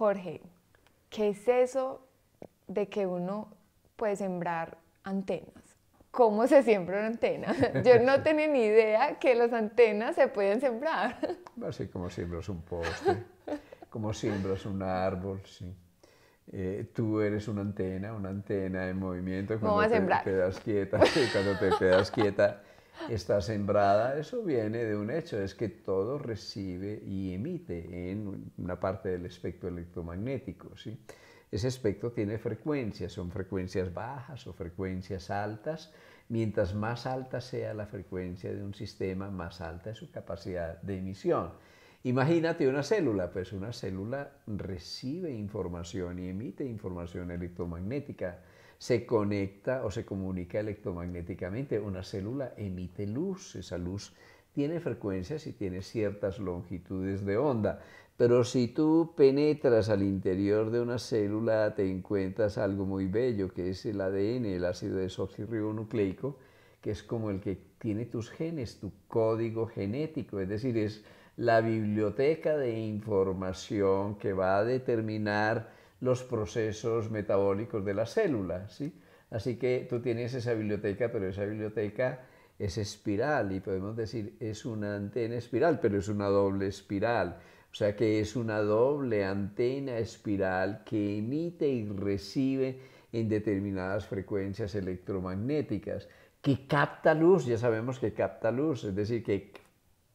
Jorge, ¿qué es eso de que uno puede sembrar antenas? ¿Cómo se siembra una antena? Yo no tenía ni idea que las antenas se pueden sembrar. Así como siembras un poste, como siembras un árbol, sí. Eh, tú eres una antena, una antena en movimiento. Cuando te quedas quieta, cuando te quedas quieta está sembrada, eso viene de un hecho, es que todo recibe y emite en una parte del espectro electromagnético. ¿sí? Ese espectro tiene frecuencias, son frecuencias bajas o frecuencias altas. Mientras más alta sea la frecuencia de un sistema, más alta es su capacidad de emisión. Imagínate una célula, pues una célula recibe información y emite información electromagnética se conecta o se comunica electromagnéticamente. Una célula emite luz, esa luz tiene frecuencias y tiene ciertas longitudes de onda. Pero si tú penetras al interior de una célula, te encuentras algo muy bello, que es el ADN, el ácido desoxirribonucleico, que es como el que tiene tus genes, tu código genético, es decir, es la biblioteca de información que va a determinar los procesos metabólicos de la célula, Así que tú tienes esa biblioteca, pero esa biblioteca es espiral y podemos decir es una antena espiral, pero es una doble espiral. O sea que es una doble antena espiral que emite y recibe en determinadas frecuencias electromagnéticas, que capta luz, ya sabemos que capta luz, es decir, que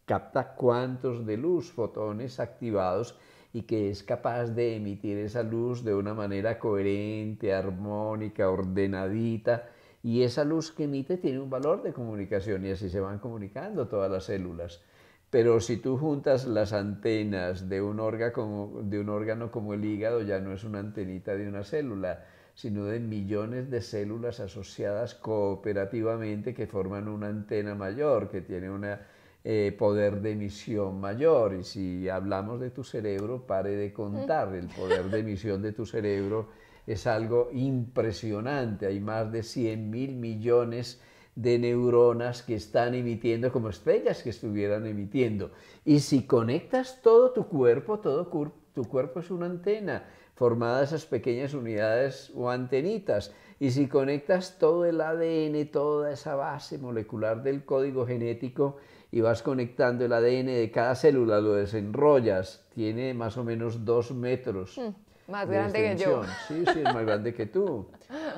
capta cuantos de luz, fotones activados y que es capaz de emitir esa luz de una manera coherente, armónica, ordenadita. Y esa luz que emite tiene un valor de comunicación y así se van comunicando todas las células. Pero si tú juntas las antenas de un, órgano como, de un órgano como el hígado, ya no es una antenita de una célula, sino de millones de células asociadas cooperativamente que forman una antena mayor, que tiene una eh, poder de emisión mayor. Y si hablamos de tu cerebro, pare de contar. Mm. El poder de emisión de tu cerebro es algo impresionante. Hay más de 100 mil millones de neuronas que están emitiendo como estrellas que estuvieran emitiendo. Y si conectas todo tu cuerpo, todo tu cuerpo es una antena formada esas pequeñas unidades o antenitas. Y si conectas todo el ADN, toda esa base molecular del código genético, y vas conectando el ADN de cada célula, lo desenrollas, tiene más o menos dos metros. Mm, más grande que yo. Sí, sí, es más grande que tú.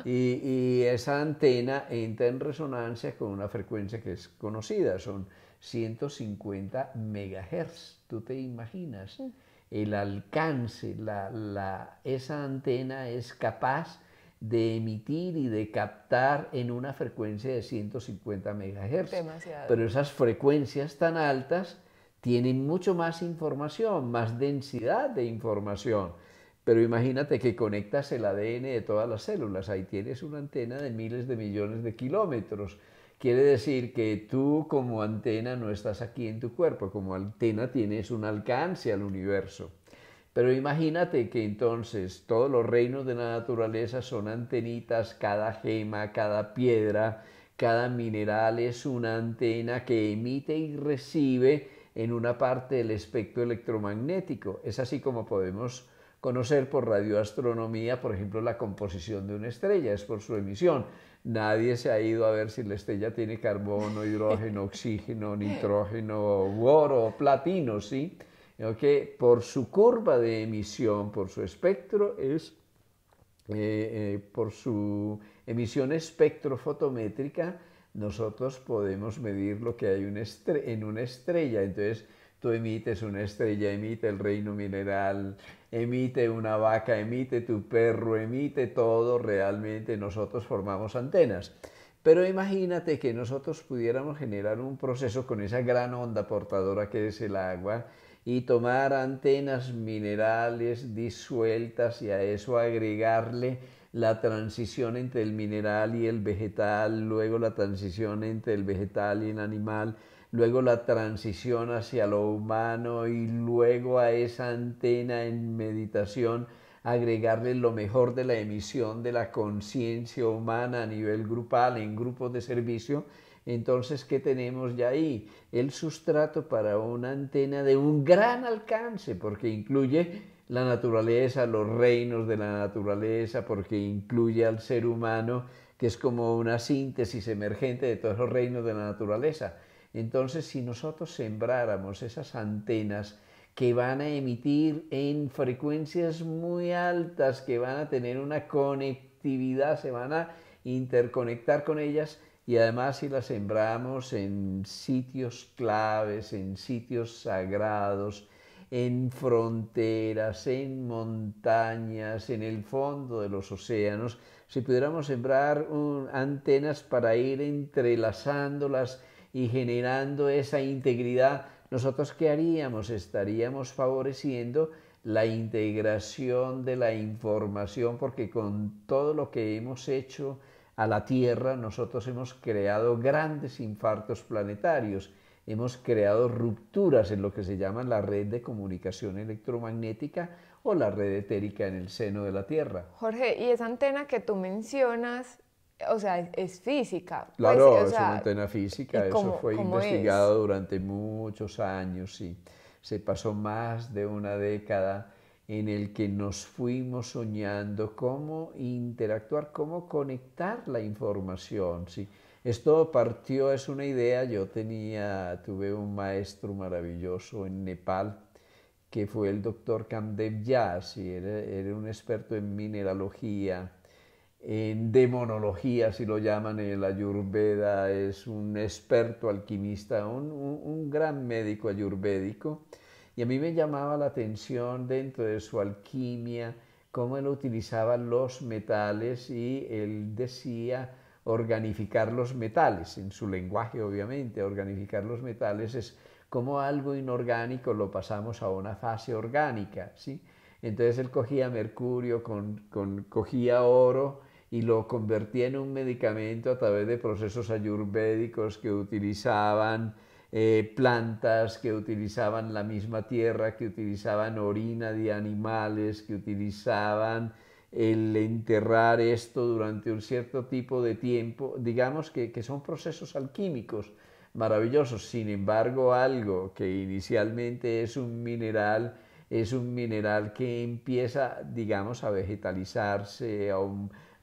Y, esa antena entra en resonancia con una frecuencia que es conocida, son 150 megahertz, tú te imaginas. Mm. El alcance, la, esa antena es capaz de emitir y de captar en una frecuencia de 150 MHz. Pero esas frecuencias tan altas tienen mucho más información, más densidad de información. Pero imagínate que conectas el ADN de todas las células, ahí tienes una antena de miles de millones de kilómetros. Quiere decir que tú como antena no estás aquí en tu cuerpo, como antena tienes un alcance al universo. Pero imagínate que entonces todos los reinos de la naturaleza son antenitas, cada gema, cada piedra, cada mineral es una antena que emite y recibe en una parte del espectro electromagnético. Es así como podemos conocer por radioastronomía, por ejemplo, la composición de una estrella, es por su emisión. Nadie se ha ido a ver si la estrella tiene carbono, hidrógeno, oxígeno, nitrógeno, oro, platino, ¿sí? que por su curva de emisión, por su espectro, es, eh, eh, por su emisión espectrofotométrica, nosotros podemos medir lo que hay en una estrella. Entonces, tú emites una estrella, emite el reino mineral, emite una vaca, emite tu perro, emite todo, realmente nosotros formamos antenas. Pero imagínate que nosotros pudiéramos generar un proceso con esa gran onda portadora que es el agua, y tomar antenas minerales disueltas y a eso agregarle la transición entre el mineral y el vegetal, luego la transición entre el vegetal y el animal, luego la transición hacia lo humano y luego a esa antena en meditación agregarle lo mejor de la emisión de la conciencia humana a nivel grupal, en grupos de servicio entonces, ¿qué tenemos ya ahí? El sustrato para una antena de un gran alcance, porque incluye la naturaleza, los reinos de la naturaleza, porque incluye al ser humano, que es como una síntesis emergente de todos los reinos de la naturaleza. Entonces, si nosotros sembráramos esas antenas que van a emitir en frecuencias muy altas, que van a tener una conectividad, se van a interconectar con ellas, y además si las sembramos en sitios claves, en sitios sagrados, en fronteras, en montañas, en el fondo de los océanos, si pudiéramos sembrar un, antenas para ir entrelazándolas y generando esa integridad, nosotros qué haríamos? Estaríamos favoreciendo la integración de la información porque con todo lo que hemos hecho, a la Tierra, nosotros hemos creado grandes infartos planetarios, hemos creado rupturas en lo que se llama la red de comunicación electromagnética o la red etérica en el seno de la Tierra. Jorge, y esa antena que tú mencionas, o sea, es física. Pues, claro, es una antena física, eso fue investigado durante muchos años y se pasó más de una década en el que nos fuimos soñando cómo interactuar, cómo conectar la información. ¿sí? Esto partió, es una idea, yo tenía, tuve un maestro maravilloso en Nepal, que fue el doctor Kamdev Yasi, era, un experto en mineralogía, en demonología, si lo llaman en la ayurveda, es un experto alquimista, un, un gran médico ayurvédico, y a mí me llamaba la atención dentro de su alquimia cómo él utilizaba los metales y él decía organificar los metales, en su lenguaje obviamente, organificar los metales es como algo inorgánico lo pasamos a una fase orgánica, ¿sí? Entonces él cogía mercurio, cogía oro y lo convertía en un medicamento a través de procesos ayurvédicos que utilizaban eh, plantas que utilizaban la misma tierra, que utilizaban orina de animales, que utilizaban el enterrar esto durante un cierto tipo de tiempo, digamos que, que son procesos alquímicos maravillosos. Sin embargo, algo que inicialmente es un mineral, es un mineral que empieza, digamos, a vegetalizarse,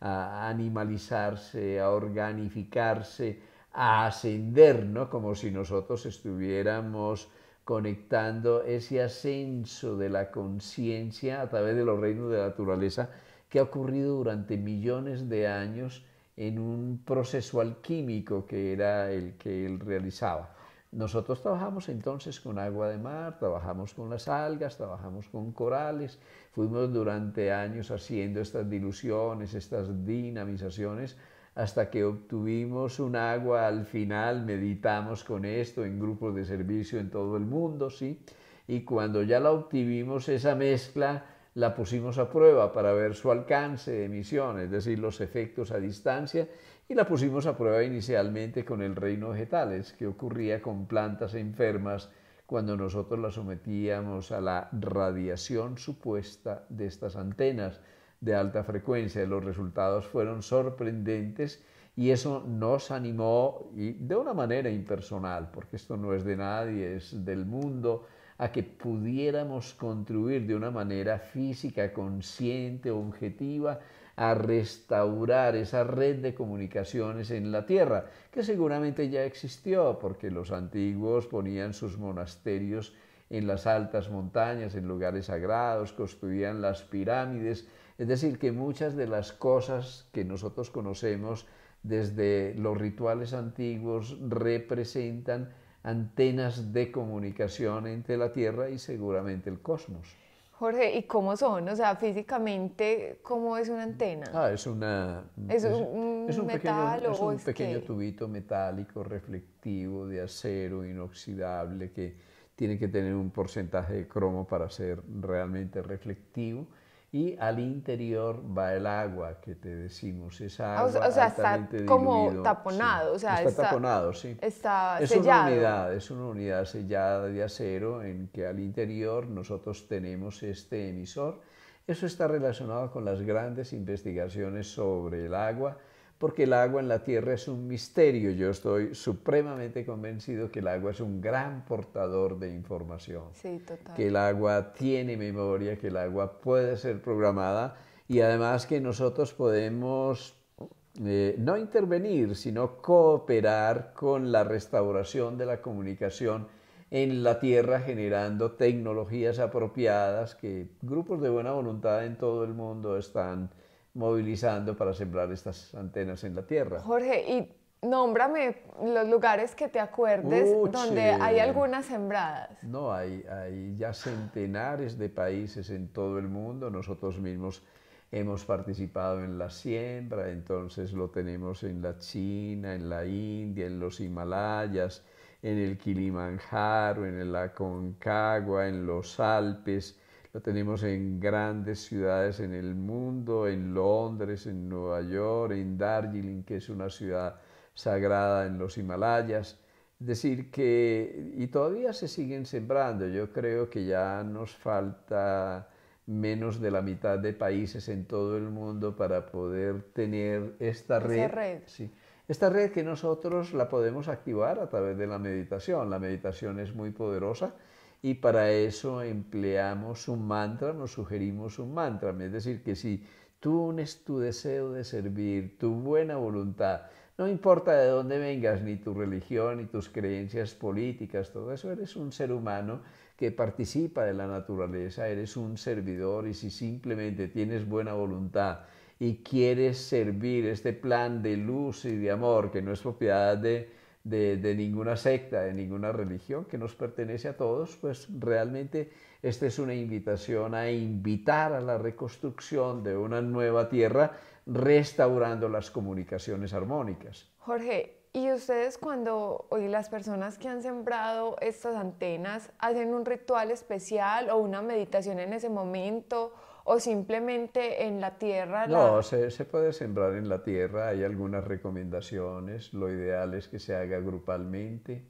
a animalizarse, a organificarse, a ascender, ¿no? Como si nosotros estuviéramos conectando ese ascenso de la conciencia a través de los reinos de la naturaleza que ha ocurrido durante millones de años en un proceso alquímico que era el que él realizaba. Nosotros trabajamos entonces con agua de mar, trabajamos con las algas, trabajamos con corales, fuimos durante años haciendo estas diluciones, estas dinamizaciones, hasta que obtuvimos un agua. Al final meditamos con esto en grupos de servicio en todo el mundo, ¿sí? Y cuando ya la obtuvimos, esa mezcla la pusimos a prueba para ver su alcance de emisión, es decir, los efectos a distancia, y la pusimos a prueba inicialmente con el reino vegetales, que ocurría con plantas enfermas cuando nosotros las sometíamos a la radiación supuesta de estas antenas de alta frecuencia. Los resultados fueron sorprendentes y eso nos animó y de una manera impersonal, porque esto no es de nadie, es del mundo, a que pudiéramos contribuir de una manera física, consciente, objetiva, a restaurar esa red de comunicaciones en la tierra, que seguramente ya existió, porque los antiguos ponían sus monasterios en las altas montañas, en lugares sagrados, construían las pirámides, es decir, que muchas de las cosas que nosotros conocemos desde los rituales antiguos representan antenas de comunicación entre la Tierra y seguramente el cosmos. Jorge, ¿y cómo son? O sea, físicamente, ¿cómo es una antena? Ah, es una... ¿Es, un, metal pequeño, o es un pequeño tubito metálico reflectivo de acero inoxidable que tiene que tener un porcentaje de cromo para ser realmente reflectivo y al interior va el agua que te decimos, esa ah, agua o sea, está como taponado, está, taponado, sí. Está es sellado. una unidad, es una unidad sellada de acero en que al interior nosotros tenemos este emisor. Eso está relacionado con las grandes investigaciones sobre el agua porque el agua en la tierra es un misterio. Yo estoy supremamente convencido que el agua es un gran portador de información. Que el agua tiene memoria, que el agua puede ser programada y además que nosotros podemos eh, no intervenir, sino cooperar con la restauración de la comunicación en la tierra generando tecnologías apropiadas que grupos de buena voluntad en todo el mundo están movilizando para sembrar estas antenas en la tierra. Jorge, y Nómbrame los lugares que te acuerdes donde hay algunas sembradas. No, hay, hay, ya centenares de países en todo el mundo. Nosotros mismos hemos participado en la siembra, entonces lo tenemos en la China, en la India, en los Himalayas, en el Kilimanjaro, en el Aconcagua, en los Alpes, lo tenemos en grandes ciudades en el mundo, en Londres, en Nueva York, en Darjeeling, que es una ciudad sagrada en los Himalayas. Es decir, que y todavía se siguen sembrando. Yo creo que ya nos falta menos de la mitad de países en todo el mundo para poder tener esta red. red. Sí. Esta red que nosotros la podemos activar a través de la meditación. La meditación es muy poderosa y para eso empleamos un mantra, nos sugerimos un mantra. Es decir, que si tú unes tu deseo de servir, tu buena voluntad, no importa de dónde vengas, ni tu religión, ni tus creencias políticas, todo eso, eres un ser humano que participa de la naturaleza, eres un servidor y si simplemente tienes buena voluntad y quieres servir este plan de luz y de amor que no es propiedad de de, ninguna secta, de ninguna religión, que nos pertenece a todos, pues realmente esta es una invitación a invitar a la reconstrucción de una nueva tierra, restaurando las comunicaciones armónicas. Jorge, y ustedes cuando hoy las personas que han sembrado estas antenas hacen un ritual especial o una meditación en ese momento o simplemente en la tierra? No, Se, se, puede sembrar en la tierra, hay algunas recomendaciones, lo ideal es que se haga grupalmente,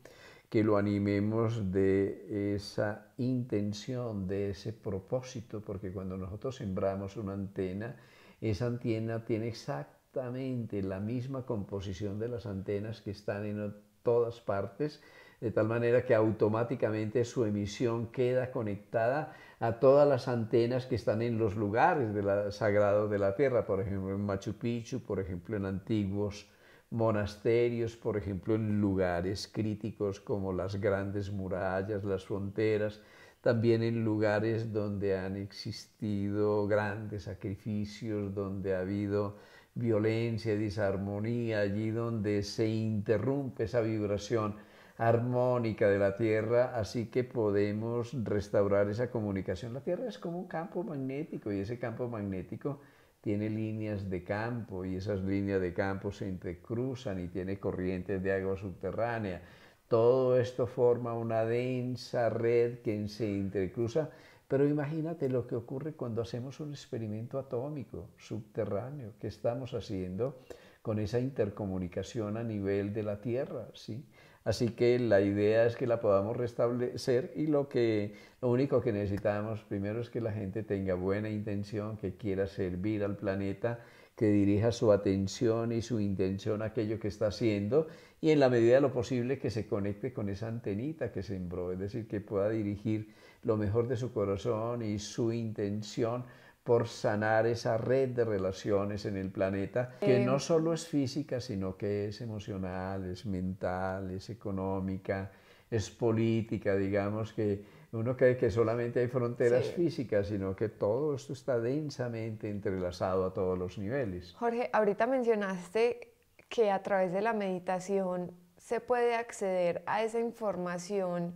que lo animemos de esa intención, de ese propósito, porque cuando nosotros sembramos una antena, esa antena tiene exactamente la misma composición de las antenas que están en todas partes, de tal manera que automáticamente su emisión queda conectada a todas las antenas que están en los lugares sagrados de la tierra, por ejemplo en Machu Picchu, por ejemplo en antiguos monasterios, por ejemplo en lugares críticos como las grandes murallas, las fronteras, también en lugares donde han existido grandes sacrificios, donde ha habido violencia, disarmonía, allí donde se interrumpe esa vibración armónica de la Tierra, así que podemos restaurar esa comunicación. La Tierra es como un campo magnético y ese campo magnético tiene líneas de campo y esas líneas de campo se entrecruzan y tiene corrientes de agua subterránea. Todo esto forma una densa red que se entrecruza, pero imagínate lo que ocurre cuando hacemos un experimento atómico subterráneo que estamos haciendo con esa intercomunicación a nivel de la Tierra, ¿sí? Así que la idea es que la podamos restablecer y lo, que, lo único que necesitamos primero es que la gente tenga buena intención, que quiera servir al planeta, que dirija su atención y su intención a aquello que está haciendo y en la medida de lo posible que se conecte con esa antenita que sembró, es decir, que pueda dirigir lo mejor de su corazón y su intención por sanar esa red de relaciones en el planeta, que em. no solo es física, sino que es emocional, es mental, es económica, es política, digamos que uno cree que solamente hay fronteras físicas, sino que todo esto está densamente entrelazado a todos los niveles. Jorge, ahorita mencionaste que a través de la meditación se puede acceder a esa información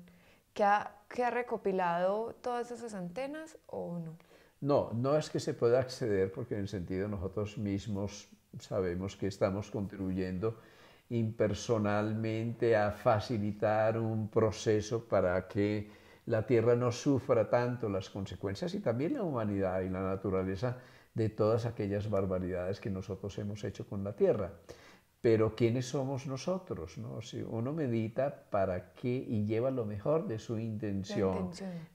que ha, que ha recopilado todas esas antenas o no. No, no es que se pueda acceder porque en el sentido nosotros mismos sabemos que estamos contribuyendo impersonalmente a facilitar un proceso para que la Tierra no sufra tanto las consecuencias y también la humanidad y la naturaleza de todas aquellas barbaridades que nosotros hemos hecho con la Tierra. Pero ¿quiénes somos nosotros? No? Si uno medita para qué y lleva lo mejor de su intención,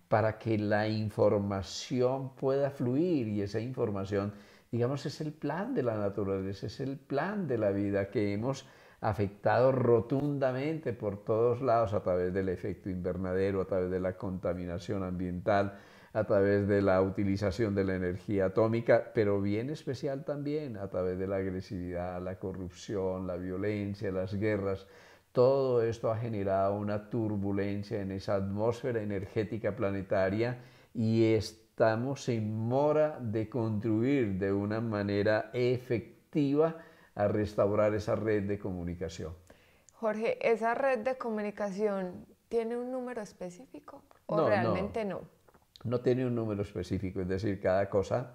para que la información pueda fluir y esa información, digamos, es el plan de la naturaleza, es el plan de la vida que hemos afectado rotundamente por todos lados a través del efecto invernadero, a través de la contaminación ambiental, a través de la utilización de la energía atómica, pero bien especial también a través de la agresividad, la corrupción, la violencia, las guerras. Todo esto ha generado una turbulencia en esa atmósfera energética planetaria y estamos en mora de contribuir de una manera efectiva a restaurar esa red de comunicación. Jorge, ¿esa red de comunicación tiene un número específico o realmente no? No tiene un número específico, es decir, cada cosa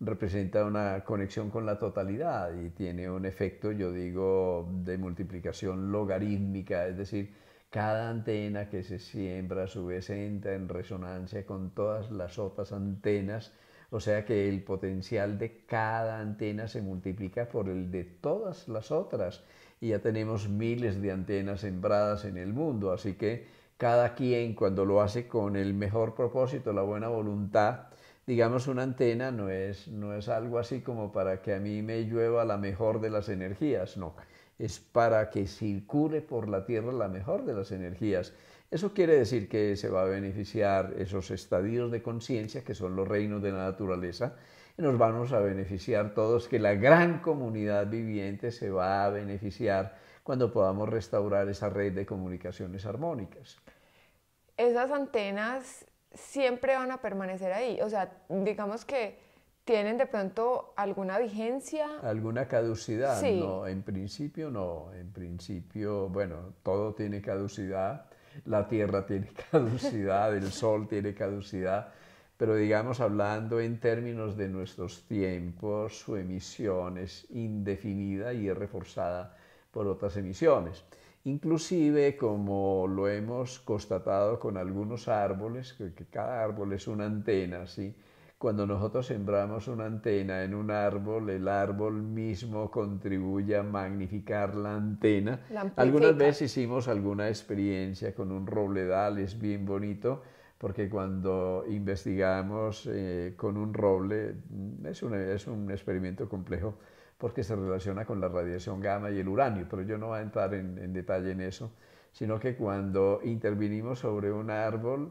representa una conexión con la totalidad y tiene un efecto, yo digo, de multiplicación logarítmica, es decir, cada antena que se siembra a su vez entra en resonancia con todas las otras antenas, o sea que el potencial de cada antena se multiplica por el de todas las otras y ya tenemos miles de antenas sembradas en el mundo, así que cada quien cuando lo hace con el mejor propósito, la buena voluntad, digamos una antena no es, no es algo así como para que a mí me llueva la mejor de las energías, no, es para que circule por la Tierra la mejor de las energías. Eso quiere decir que se va a beneficiar esos estadios de conciencia que son los reinos de la naturaleza y nos vamos a beneficiar todos, que la gran comunidad viviente se va a beneficiar cuando podamos restaurar esa red de comunicaciones armónicas. Esas antenas siempre van a permanecer ahí, o sea, digamos que tienen de pronto alguna vigencia. Alguna caducidad, sí. no, en principio no, en principio, bueno, todo tiene caducidad, la tierra tiene caducidad, el sol tiene caducidad, pero digamos hablando en términos de nuestros tiempos, su emisión es indefinida y es reforzada por otras emisiones. Inclusive, como lo hemos constatado con algunos árboles, que, cada árbol es una antena, ¿sí? cuando nosotros sembramos una antena en un árbol, el árbol mismo contribuye a magnificar la antena. Algunas veces hicimos alguna experiencia con un robledal, es bien bonito, porque cuando investigamos eh, con un roble, es un, es un experimento complejo, porque se relaciona con la radiación gamma y el uranio, pero yo no voy a entrar en, detalle en eso, sino que cuando intervinimos sobre un árbol,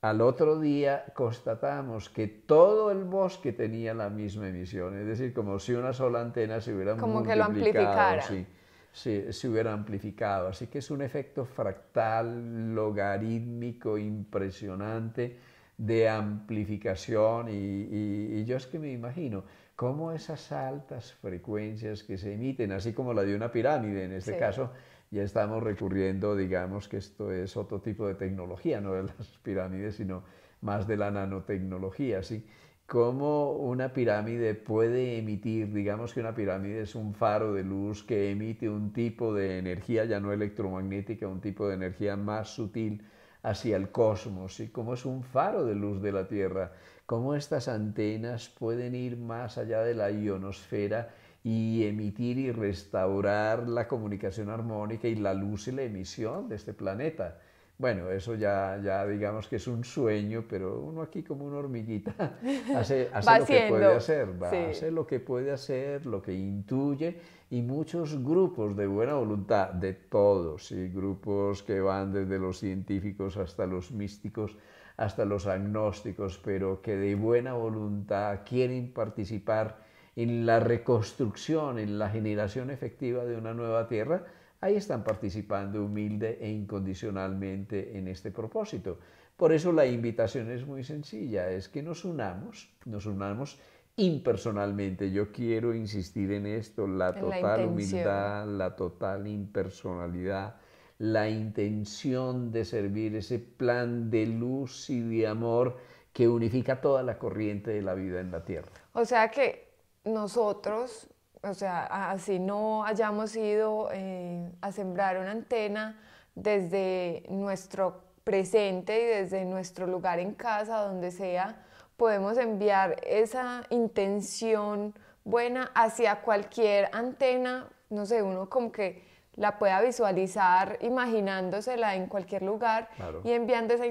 al otro día constatamos que todo el bosque tenía la misma emisión, es decir, como si una sola antena se hubiera como que lo amplificara. Sí, sí, se hubiera amplificado. Así que es un efecto fractal, logarítmico, impresionante de amplificación y yo es que me imagino, cómo esas altas frecuencias que se emiten, así como la de una pirámide en este caso, ya estamos recurriendo, digamos que esto es otro tipo de tecnología, no de las pirámides, sino más de la nanotecnología, ¿sí? cómo una pirámide puede emitir, digamos que una pirámide es un faro de luz que emite un tipo de energía, ya no electromagnética, un tipo de energía más sutil hacia el cosmos y cómo es un faro de luz de la Tierra, cómo estas antenas pueden ir más allá de la ionosfera y emitir y restaurar la comunicación armónica y la luz y la emisión de este planeta. Bueno, eso ya, ya digamos que es un sueño, pero uno aquí como una hormiguita hace, lo que puede hacer, lo que puede hacer, lo que intuye y muchos grupos de buena voluntad, de todos, y grupos que van desde los científicos hasta los místicos, hasta los agnósticos, pero que de buena voluntad quieren participar en la reconstrucción, en la generación efectiva de una nueva tierra, ahí están participando humilde e incondicionalmente en este propósito. Por eso la invitación es muy sencilla, es que nos unamos, nos unamos impersonalmente. Yo quiero insistir en esto, la total humildad, la total impersonalidad, la intención de servir, ese plan de luz y de amor que unifica toda la corriente de la vida en la tierra. O sea que nosotros, o sea, así no hayamos ido eh, a sembrar una antena desde nuestro presente y desde nuestro lugar en casa, donde sea, podemos enviar esa intención buena hacia cualquier antena, no sé, uno como que la pueda visualizar imaginándosela en cualquier lugar y enviando esa,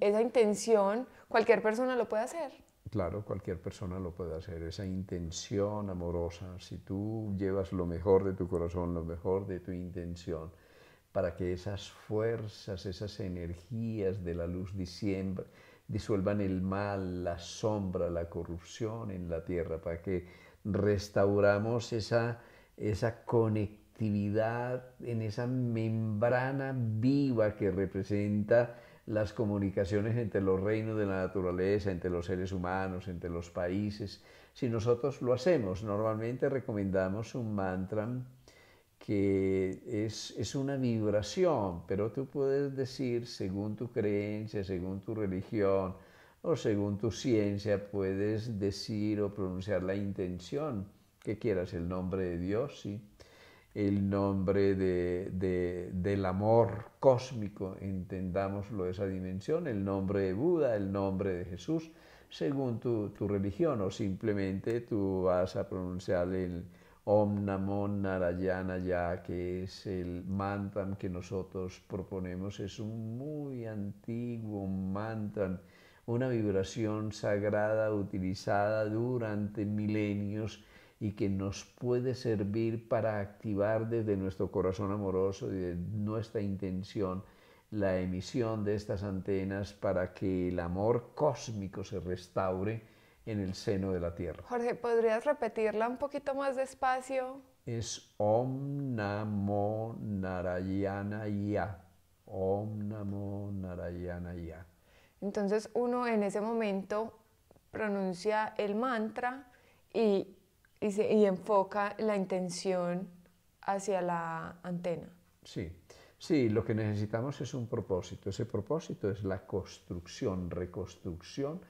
esa intención, cualquier persona lo puede hacer. Claro, cualquier persona lo puede hacer, esa intención amorosa, si tú llevas lo mejor de tu corazón, lo mejor de tu intención, para que esas fuerzas, esas energías de la luz diciembre, disuelvan el mal, la sombra, la corrupción en la tierra, para que restauramos esa, conectividad en esa membrana viva que representa las comunicaciones entre los reinos de la naturaleza, entre los seres humanos, entre los países. Si nosotros lo hacemos, normalmente recomendamos un mantra que es, una vibración, pero tú puedes decir, según tu creencia, según tu religión o según tu ciencia, puedes decir o pronunciar la intención que quieras, el nombre de Dios, ¿sí? el nombre de, del amor cósmico, entendámoslo esa dimensión, el nombre de Buda, el nombre de Jesús, según tu, tu religión, o simplemente tú vas a pronunciar el Om Namo Ya, que es el mantra que nosotros proponemos, es un muy antiguo mantra, una vibración sagrada utilizada durante milenios y que nos puede servir para activar desde nuestro corazón amoroso y de nuestra intención la emisión de estas antenas para que el amor cósmico se restaure en el seno de la tierra. Jorge, ¿podrías repetirla un poquito más despacio? Es Om Namo Narayana Ya. Om Namo Narayana Ya. Entonces uno en ese momento pronuncia el mantra y, y enfoca la intención hacia la antena. Sí, sí, lo que necesitamos es un propósito. Ese propósito es la construcción, reconstrucción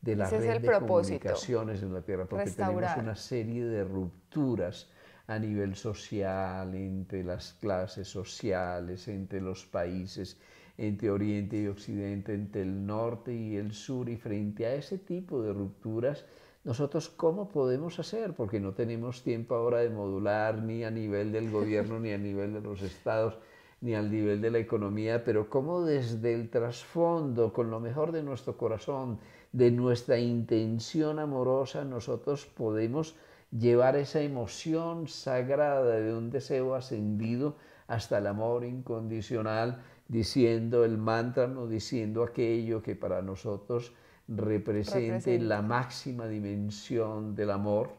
de la red de comunicaciones en la Tierra, porque tenemos una serie de rupturas a nivel social, entre las clases sociales, entre los países, entre Oriente y Occidente, entre el norte y el sur, y frente a ese tipo de rupturas, nosotros cómo podemos hacer, porque no tenemos tiempo ahora de modular ni a nivel del gobierno, ni a nivel de los estados, ni al nivel de la economía, pero cómo desde el trasfondo, con lo mejor de nuestro corazón, de nuestra intención amorosa, nosotros podemos llevar esa emoción sagrada de un deseo ascendido hasta el amor incondicional, diciendo el mantra, no diciendo aquello que para nosotros represente la máxima dimensión del amor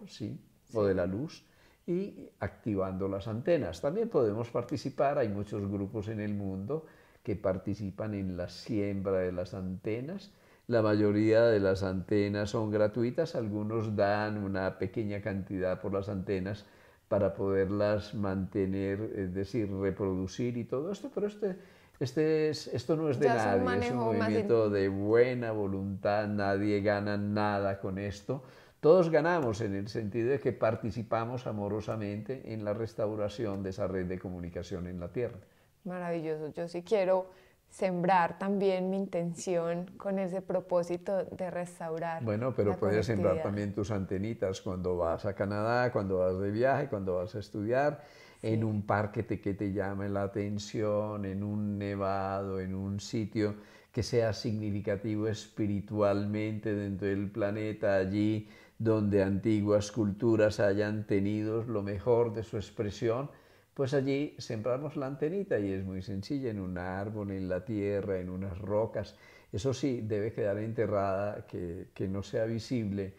o de la luz y activando las antenas. También podemos participar, hay muchos grupos en el mundo que participan en la siembra de las antenas la mayoría de las antenas son gratuitas, algunos dan una pequeña cantidad por las antenas para poderlas mantener, es decir, reproducir y todo esto, pero este, este es, esto no es de nadie, es un movimiento de buena voluntad, nadie gana nada con esto. Todos ganamos en el sentido de que participamos amorosamente en la restauración de esa red de comunicación en la Tierra. Maravilloso, yo sí quiero sembrar también mi intención con ese propósito de restaurar. Bueno, pero podrías sembrar también tus antenitas cuando vas a Canadá, cuando vas de viaje, cuando vas a estudiar, en un parque te, que te llame la atención, en un nevado, en un sitio que sea significativo espiritualmente dentro del planeta, allí donde antiguas culturas hayan tenido lo mejor de su expresión pues allí sembramos la antenita y es muy sencilla, en un árbol, en la tierra, en unas rocas. Eso sí, debe quedar enterrada, que, no sea visible,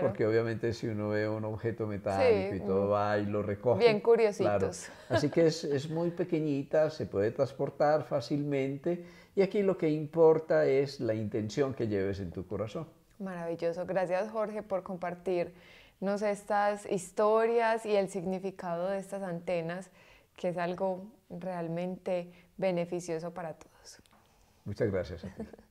porque obviamente si uno ve un objeto metálico y todo va y lo recoge. Bien curiositos. Así que es, es, muy pequeñita, se puede transportar fácilmente y aquí lo que importa es la intención que lleves en tu corazón. Maravilloso. Gracias Jorge por compartir no sé, estas historias y el significado de estas antenas, que es algo realmente beneficioso para todos. Muchas gracias.